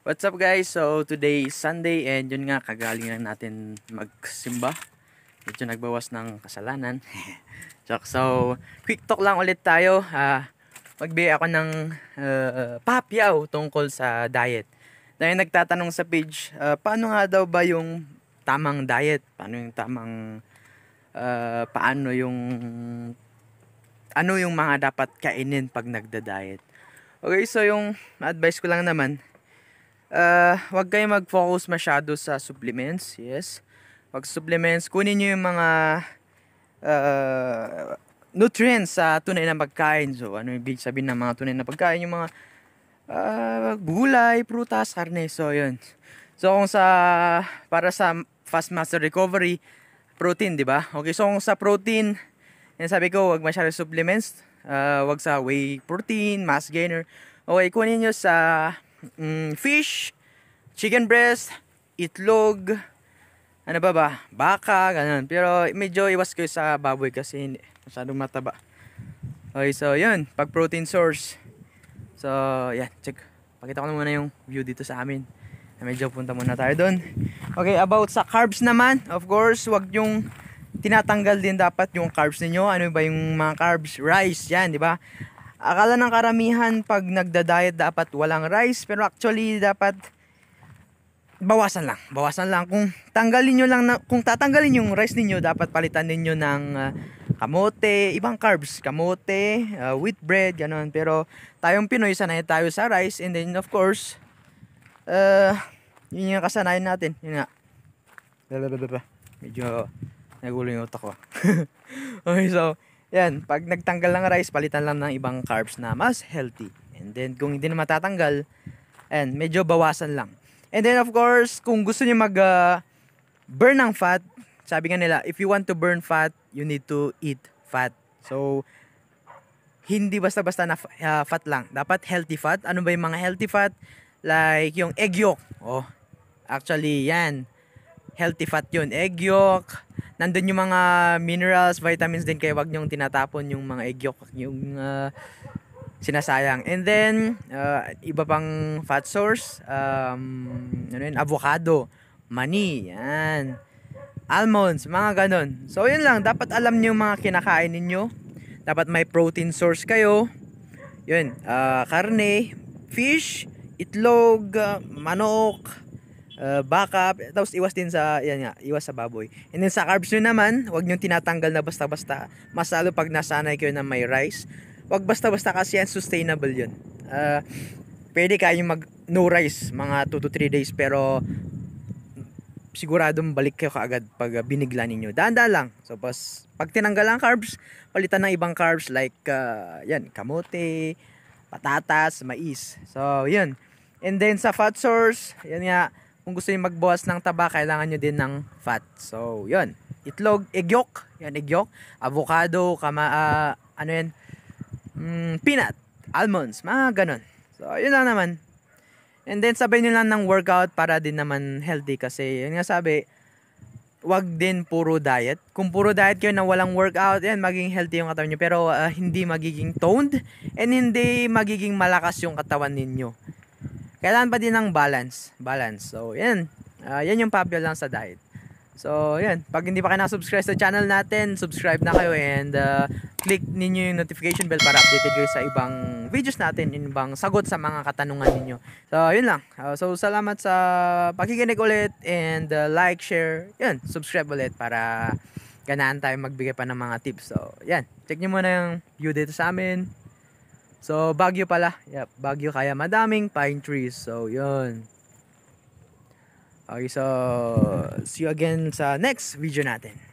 What's up guys? So today Sunday and yun nga kagaling lang natin magsimba. Medyo nagbawas ng kasalanan. so quick talk lang ulit tayo. Uh, magbigay ako ng uh, papyaw tungkol sa diet. Dahil nagtatanong sa page, uh, paano nga daw ba yung tamang diet? Paano yung tamang uh, paano yung ano yung mga dapat kainin pag nagda-diet? Okay, so yung advice ko lang naman, uh, ah, wag kayo mag-focus masyado sa supplements. Yes. Wag supplements. Kunin niyo yung mga uh, nutrients sa tunay na pagkain. So, ano yung ibig sabihin ng mga tunay na pagkain? Yung mga uh, gulay, prutas, karne. So, yun. So, kung sa, para sa fast muscle recovery, protein, di ba? Okay, so kung sa protein, yan sabi ko, wag masyado supplements. Uh, wag sa whey protein, mass gainer. Okay, kunin nyo sa mm, fish, chicken breast, itlog, ano ba ba, baka, ganun. Pero medyo iwas ko sa baboy kasi hindi, masyadong mataba. Okay, so yun, pag protein source. So, yan, check. Pakita ko na muna yung view dito sa amin. Medyo punta muna tayo doon. Okay, about sa carbs naman, of course, wag yung tinatanggal din dapat yung carbs niyo. Ano ba yung mga carbs? Rice, yan, di ba? Akala ng karamihan pag nagda-diet dapat walang rice pero actually dapat bawasan lang. Bawasan lang kung tanggalin niyo lang na, kung tatanggalin yung rice niyo dapat palitan niyo ng uh, kamote, ibang carbs, kamote, uh, wheat bread, ganun. Pero tayong Pinoy sanay tayo sa rice and then of course uh, yun yung kasanayan natin. Yun nga. Medyo nagulo yung utak ko. okay, so yan, pag nagtanggal ng rice, palitan lang ng ibang carbs na mas healthy. And then, kung hindi na matatanggal, and medyo bawasan lang. And then, of course, kung gusto niyo mag uh, burn ng fat, sabi nga nila, if you want to burn fat, you need to eat fat. So, hindi basta-basta na uh, fat lang. Dapat healthy fat. Ano ba yung mga healthy fat? Like yung egg yolk. Oh, actually, yan. Healthy fat yun. Egg yolk, nandun yung mga minerals, vitamins din kaya wag niyo tinatapon yung mga egg yolk, yung uh, sinasayang. And then, uh, iba pang fat source, um, ano yun, avocado, mani, yan. Almonds, mga ganun. So, yun lang. Dapat alam niyo yung mga kinakain ninyo. Dapat may protein source kayo. Yun, uh, karne, fish, itlog, manok, uh, backup, tapos iwas din sa, yan nga, iwas sa baboy. And then sa carbs nyo naman, wag nyo tinatanggal na basta-basta, masalo pag nasanay kayo na may rice. Wag basta-basta kasi yan, sustainable yun. Uh, pwede kayo mag no rice, mga 2 to 3 days, pero siguradong balik kayo kaagad pag binigla ninyo. danda lang. So, pas, pag tinanggal ang carbs, palitan ng ibang carbs like, uh, yan, kamote, patatas, mais. So, yun. And then sa fat source, yan nga, kung gusto niyo magbawas ng taba, kailangan niyo din ng fat. So, yun. Itlog, igyok. Yan, igyok. Avocado, kama, uh, ano yan? Mm, peanut, almonds, mga ganun. So, yun lang naman. And then, sabay nyo lang ng workout para din naman healthy. Kasi, yun nga sabi, wag din puro diet. Kung puro diet kayo na walang workout, yan, maging healthy yung katawan nyo. Pero uh, hindi magiging toned and hindi magiging malakas yung katawan ninyo. Kailangan pa din ng balance. Balance. So, yan. Uh, yan yung papel lang sa diet. So, yan. Pag hindi pa kayo na-subscribe sa channel natin, subscribe na kayo and uh, click ninyo yung notification bell para updated kayo sa ibang videos natin, yung ibang sagot sa mga katanungan ninyo. So, yun lang. Uh, so, salamat sa pakikinig ulit and uh, like, share, yun, subscribe ulit para ganaan tayo magbigay pa ng mga tips. So, yan. Check nyo muna yung view dito sa amin. So, Baguio pala. Yep, Baguio kaya madaming pine trees. So, yun. Okay, so see you again sa next video natin.